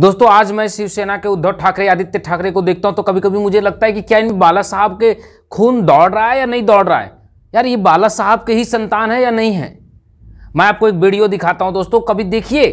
दोस्तों आज मैं शिवसेना के उद्धव ठाकरे आदित्य ठाकरे को देखता हूं तो कभी कभी मुझे लगता है कि क्या इन बाला साहब के खून दौड़ रहा है या नहीं दौड़ रहा है यार ये बाला साहब के ही संतान है या नहीं है मैं आपको एक वीडियो दिखाता हूं दोस्तों कभी देखिए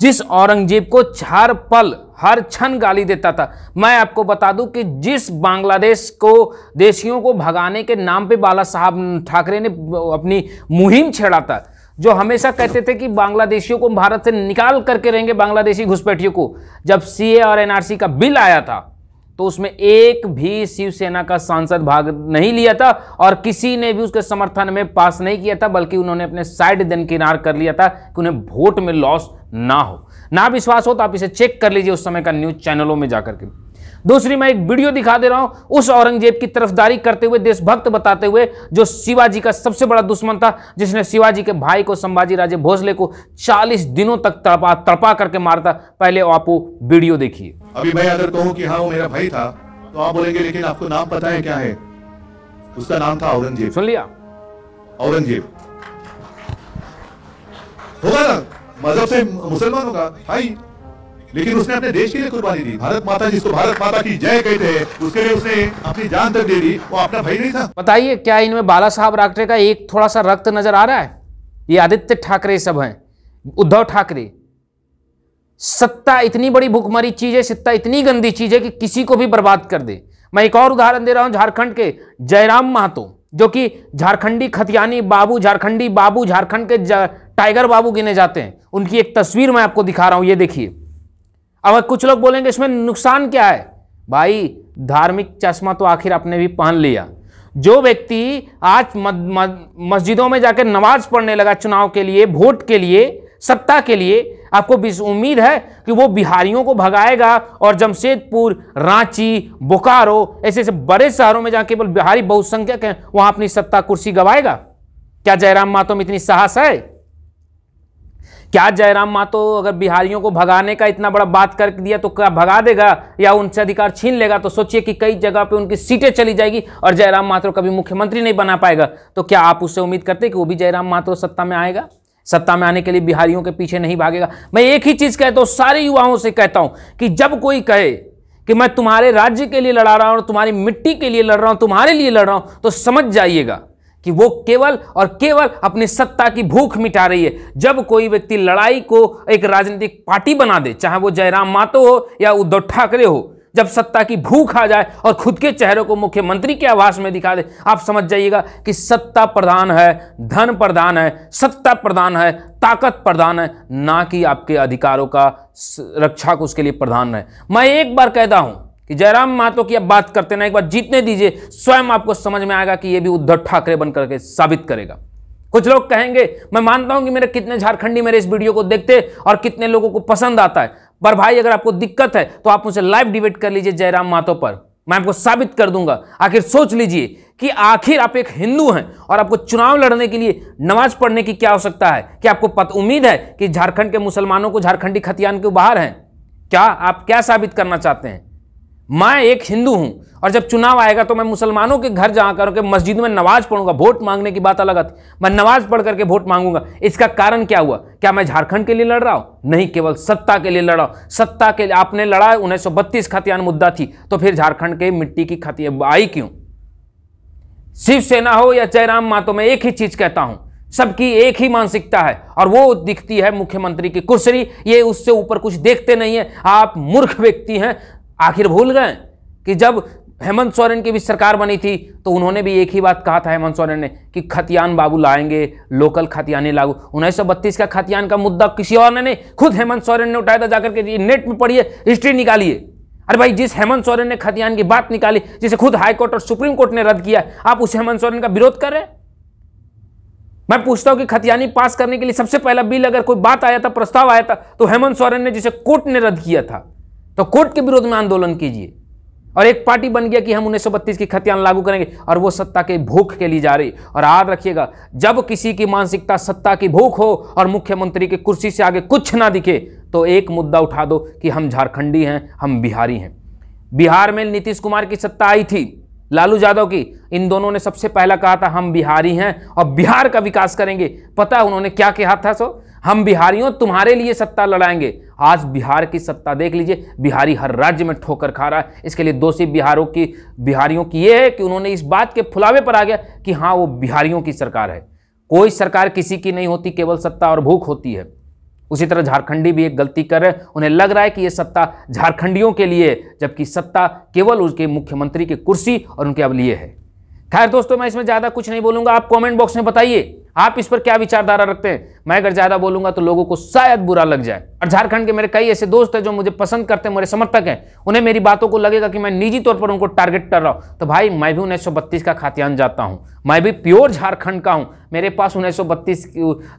जिस औरंगजेब को हर पल हर क्षण गाली देता था मैं आपको बता दूं कि जिस बांग्लादेश को देशियों को भगाने के नाम पे बाला साहब ठाकरे ने अपनी मुहिम छेड़ा था जो हमेशा कहते थे कि बांग्लादेशियों को भारत से निकाल करके रहेंगे बांग्लादेशी घुसपैठियों को जब सी और एनआरसी का बिल आया था तो उसमें एक भी शिवसेना का सांसद भाग नहीं लिया था और किसी ने भी उसके समर्थन में पास नहीं किया था बल्कि उन्होंने अपने साइड दिन किनार कर लिया था कि उन्हें वोट में लॉस ना हो ना विश्वास हो तो आप इसे चेक कर लीजिए उस समय का न्यूज चैनलों में जाकर के दूसरी मैं एक वीडियो दिखा दे रहा हूं उस औरंगजेब की तरफदारी करते हुए देशभक्त बताते हुए जो शिवाजी का सबसे बड़ा दुश्मन था जिसने शिवाजी के भाई को संभाजी राजे भोसले को 40 दिनों तक तड़पा तड़पा करके मारता पहले आप वो वीडियो देखिए अभी मैं अगर कहूँ कि हाँ वो मेरा भाई था तो आप बोलेंगे लेकिन आपको नाम पता है क्या है उसका नाम था औरंगजेब सुन लिया औरंगजेब होगा ना मजहब मतलब से मुसलमान होगा भाई लेकिन उसने अपने देश के लिए कुर्बानी दी भारत माता जिसको भारत माता की जय कहते उसके लिए उसने अपनी जान तक दे दी वो अपना भाई नहीं था बताइए क्या इनमें बाला साहब राखरे का एक थोड़ा सा रक्त नजर आ रहा है ये आदित्य ठाकरे सब हैं उद्धव ठाकरे सत्ता इतनी बड़ी भुखमरी चीज है सत्ता इतनी गंदी चीज है कि किसी को भी बर्बाद कर दे मैं एक और उदाहरण दे रहा हूं झारखंड के जयराम महतो जो कि झारखंडी खतियानी बाबू झारखंडी बाबू झारखंड के टाइगर बाबू गिने जाते हैं उनकी एक तस्वीर मैं आपको दिखा रहा हूं ये देखिए अब कुछ लोग बोलेंगे इसमें नुकसान क्या है भाई धार्मिक चश्मा तो आखिर आपने भी पहन लिया जो व्यक्ति आज मस्जिदों में जाकर नमाज पढ़ने लगा चुनाव के लिए वोट के लिए सत्ता के लिए आपको उम्मीद है कि वो बिहारियों को भगाएगा और जमशेदपुर रांची बोकारो ऐसे ऐसे बड़े शहरों में जहाँ केवल बिहारी बहुसंख्यक हैं वहाँ अपनी सत्ता कुर्सी गवाएगा क्या जयराम मातो में इतनी साहस है क्या जयराम मातो अगर बिहारियों को भगाने का इतना बड़ा बात कर दिया तो क्या भगा देगा या उनसे अधिकार छीन लेगा तो सोचिए कि कई जगह पे उनकी सीटें चली जाएगी और जयराम मातो कभी मुख्यमंत्री नहीं बना पाएगा तो क्या आप उससे उम्मीद करते हैं कि वो भी जयराम मातो सत्ता में आएगा सत्ता में आने के लिए बिहारियों के पीछे नहीं भागेगा मैं एक ही चीज़ कहता हूँ सारे युवाओं से कहता हूँ कि जब कोई कहे कि मैं तुम्हारे राज्य के लिए लड़ा रहा हूँ तुम्हारी मिट्टी के लिए लड़ रहा हूँ तुम्हारे लिए लड़ रहा हूँ तो समझ जाइएगा कि वो केवल और केवल अपनी सत्ता की भूख मिटा रही है जब कोई व्यक्ति लड़ाई को एक राजनीतिक पार्टी बना दे चाहे वो जयराम मातो हो या उद्धव ठाकरे हो जब सत्ता की भूख आ जाए और खुद के चेहरे को मुख्यमंत्री के आवास में दिखा दे आप समझ जाइएगा कि सत्ता प्रधान है धन प्रधान है सत्ता प्रधान है ताकत प्रधान है ना कि आपके अधिकारों का रक्षा को उसके लिए प्रधान है मैं एक बार कहता हूं कि जयराम महातो की अब बात करते ना एक बार जीतने दीजिए स्वयं आपको समझ में आएगा कि ये भी उद्धव ठाकरे बन करके साबित करेगा कुछ लोग कहेंगे मैं मानता हूं कि मेरे कितने झारखंडी मेरे इस वीडियो को देखते और कितने लोगों को पसंद आता है पर भाई अगर आपको दिक्कत है तो आप मुझसे लाइव डिबेट कर लीजिए जयराम मातो पर मैं आपको साबित कर दूंगा आखिर सोच लीजिए कि आखिर आप एक हिंदू हैं और आपको चुनाव लड़ने के लिए नमाज पढ़ने की क्या आवश्यकता है कि आपको पत उम्मीद है कि झारखंड के मुसलमानों को झारखंडी खतियान के बाहर हैं क्या आप क्या साबित करना चाहते हैं मैं एक हिंदू हूं और जब चुनाव आएगा तो मैं मुसलमानों के घर जा करके मस्जिद में नमाज पढ़ूंगा वोट मांगने की बात अलग आती मैं नमाज पढ़ करके वोट मांगूंगा इसका कारण क्या हुआ क्या मैं झारखंड के लिए लड़ रहा हूं नहीं केवल सत्ता के लिए लड़ रहा हूं सत्ता के लिए आपने लड़ा उन्नीस सौ खतियान मुद्दा थी तो फिर झारखंड के मिट्टी की खतिया आई क्यों शिवसेना हो या जयराम तो मैं एक ही चीज कहता हूं सबकी एक ही मानसिकता है और वो दिखती है मुख्यमंत्री की कुर्सरी ये उससे ऊपर कुछ देखते नहीं है आप मूर्ख व्यक्ति हैं आखिर भूल गए कि जब हेमंत सोरेन की भी सरकार बनी थी तो उन्होंने भी एक ही बात कहा था हेमंत सोरेन ने कि खतियान बाबू लाएंगे लोकल खतियाने लागू उन्नीस का खतियान का मुद्दा किसी और ने नहीं खुद हेमंत सोरेन ने उठाया था जाकर के नेट में पढ़िए हिस्ट्री निकालिए अरे भाई जिस हेमंत सोरेन ने खतियान की बात निकाली जिसे खुद हाईकोर्ट और सुप्रीम कोर्ट ने रद्द किया आप उस हेमंत सोरेन का विरोध कर रहे मैं पूछता हूं कि खतियानी पास करने के लिए सबसे पहला बिल अगर कोई बात आया था प्रस्ताव आया था तो हेमंत सोरेन ने जिसे कोर्ट ने रद्द किया था तो कोर्ट के विरोध में आंदोलन कीजिए और एक पार्टी बन गया कि हम उन्नीस की खतियान लागू करेंगे और वो सत्ता के भूख के लिए जा रही और याद रखिएगा जब किसी की मानसिकता सत्ता की भूख हो और मुख्यमंत्री की कुर्सी से आगे कुछ ना दिखे तो एक मुद्दा उठा दो कि हम झारखंडी हैं हम बिहारी हैं बिहार में नीतीश कुमार की सत्ता आई थी लालू यादव की इन दोनों ने सबसे पहला कहा था हम बिहारी हैं और बिहार का विकास करेंगे पता उन्होंने क्या कहा था सो हम बिहारियों तुम्हारे लिए सत्ता लड़ाएंगे आज बिहार की सत्ता देख लीजिए बिहारी हर राज्य में ठोकर खा रहा है इसके लिए दोषी बिहारों की बिहारियों की यह है कि उन्होंने इस बात के फुलावे पर आ गया कि हाँ वो बिहारियों की सरकार है कोई सरकार किसी की नहीं होती केवल सत्ता और भूख होती है उसी तरह झारखंडी भी एक गलती कर रहे हैं उन्हें लग रहा है कि ये सत्ता झारखंडियों के लिए जबकि सत्ता केवल उसके मुख्यमंत्री की कुर्सी और उनके अब लिए है खैर दोस्तों मैं इसमें ज़्यादा कुछ नहीं बोलूँगा आप कमेंट बॉक्स में बताइए आप इस पर क्या विचारधारा रखते हैं मैं अगर ज्यादा बोलूंगा तो लोगों को शायद बुरा लग जाए और झारखंड के मेरे कई ऐसे दोस्त हैं जो मुझे पसंद करते हैं मेरे समर्थक हैं उन्हें मेरी बातों को लगेगा कि मैं निजी तौर पर उनको टारगेट कर रहा हूं तो भाई मैं भी उन्नीस का खातियान जाता हूं मैं भी प्योर झारखंड का हूं मेरे पास उन्नीस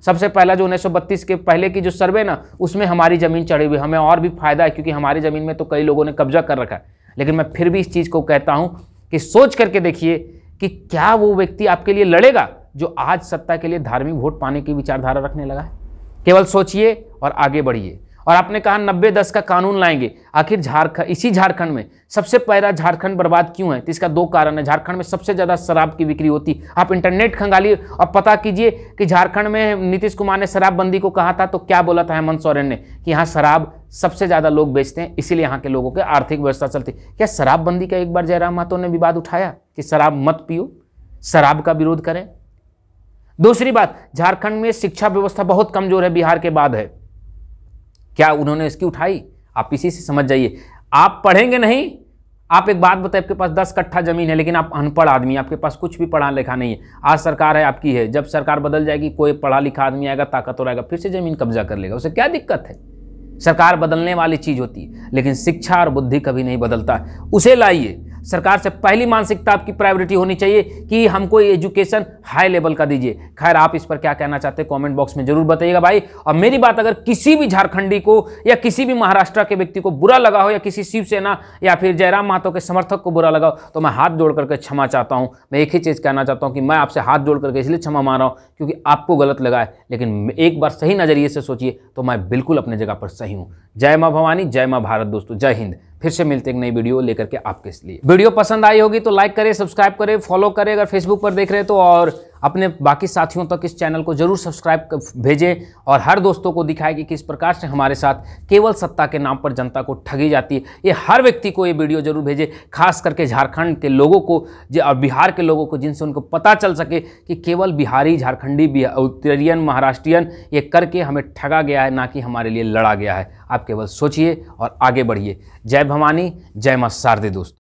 सबसे पहला जो उन्नीस के पहले की जो सर्वे ना उसमें हमारी जमीन चढ़ी हुई हमें और भी फायदा है क्योंकि हमारी जमीन में तो कई लोगों ने कब्जा कर रखा है लेकिन मैं फिर भी इस चीज़ को कहता हूं कि सोच करके देखिए कि क्या वो व्यक्ति आपके लिए लड़ेगा जो आज सत्ता के लिए धार्मिक वोट पाने की विचारधारा रखने लगा है केवल सोचिए और आगे बढ़िए और आपने कहा नब्बे दस का कानून लाएंगे आखिर झारखंड इसी झारखंड में सबसे पहला झारखंड बर्बाद क्यों है तो इसका दो कारण है झारखंड में सबसे ज़्यादा शराब की बिक्री होती आप इंटरनेट खंगालिए और पता कीजिए कि झारखंड में नीतीश कुमार ने शराबबंदी को कहा था तो क्या बोला था हेमंत सोरेन ने कि यहाँ शराब सबसे ज़्यादा लोग बेचते हैं इसीलिए यहाँ के लोगों की आर्थिक व्यवस्था चलती क्या शराबबंदी का एक बार जयराम महतो ने विवाद उठाया कि शराब मत पियो शराब का विरोध करें दूसरी बात झारखंड में शिक्षा व्यवस्था बहुत कमजोर है बिहार के बाद है क्या उन्होंने इसकी उठाई आप इसी से समझ जाइए आप पढ़ेंगे नहीं आप एक बात बताए आपके पास दस कट्ठा जमीन है लेकिन आप अनपढ़ आदमी आपके पास कुछ भी पढ़ा लिखा नहीं है आज सरकार है आपकी है जब सरकार बदल जाएगी कोई पढ़ा लिखा आदमी आएगा ताकतवर आएगा फिर से जमीन कब्जा कर लेगा उसे क्या दिक्कत है सरकार बदलने वाली चीज़ होती है लेकिन शिक्षा और बुद्धि कभी नहीं बदलता उसे लाइए सरकार से पहली मानसिकता आपकी प्रायोरिटी होनी चाहिए कि हमको एजुकेशन हाई लेवल का दीजिए खैर आप इस पर क्या कहना चाहते हैं कमेंट बॉक्स में जरूर बताइएगा भाई और मेरी बात अगर किसी भी झारखंडी को या किसी भी महाराष्ट्र के व्यक्ति को बुरा लगा हो या किसी शिवसेना या फिर जयराम महातो के समर्थक को बुरा लगा हो तो मैं हाथ जोड़ करके क्षमा चाहता हूँ मैं एक ही चीज़ कहना चाहता हूँ कि मैं आपसे हाथ जोड़ करके इसलिए क्षमा मार रहा हूँ क्योंकि आपको गलत लगा है लेकिन एक बार सही नज़रिए से सोचिए तो मैं बिल्कुल अपने जगह पर सही हूँ जय माँ भवानी जय माँ भारत दोस्तों जय हिंद फिर से मिलते एक नई वीडियो लेकर के आपके लिए वीडियो पसंद आई होगी तो लाइक करें सब्सक्राइब करें फॉलो करें अगर फेसबुक पर देख रहे तो और अपने बाकी साथियों तक इस चैनल को जरूर सब्सक्राइब भेजें और हर दोस्तों को दिखाएं कि किस प्रकार से हमारे साथ केवल सत्ता के नाम पर जनता को ठगी जाती है ये हर व्यक्ति को ये वीडियो जरूर भेजें खास करके झारखंड के लोगों को और बिहार के लोगों को जिनसे उनको पता चल सके कि केवल बिहारी झारखंडी उत्तरियन महाराष्ट्रियन ये करके हमें ठगा गया है ना कि हमारे लिए लड़ा गया है आप केवल सोचिए और आगे बढ़िए जय भवानी जय मत शारदे दोस्त